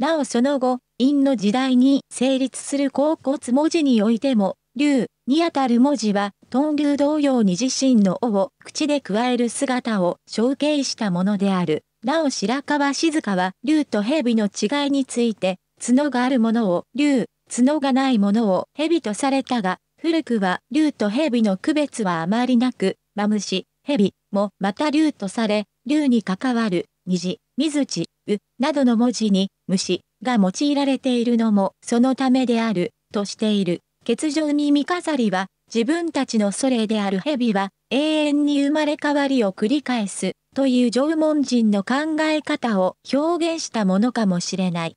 なおその後、陰の時代に成立する甲骨文字においても、竜にあたる文字は、トン竜同様に自身の尾を口で加える姿を承継したものである。なお白川静香は、竜と蛇の違いについて、角があるものを竜、角がないものを蛇とされたが、古くは竜と蛇の区別はあまりなく、マムシ、蛇もまた竜とされ、竜に関わる、虹、水地、う、などの文字に、虫が用いられているのもそのためである、としている。欠に耳飾りは、自分たちのそれである蛇は、永遠に生まれ変わりを繰り返す、という縄文人の考え方を表現したものかもしれない。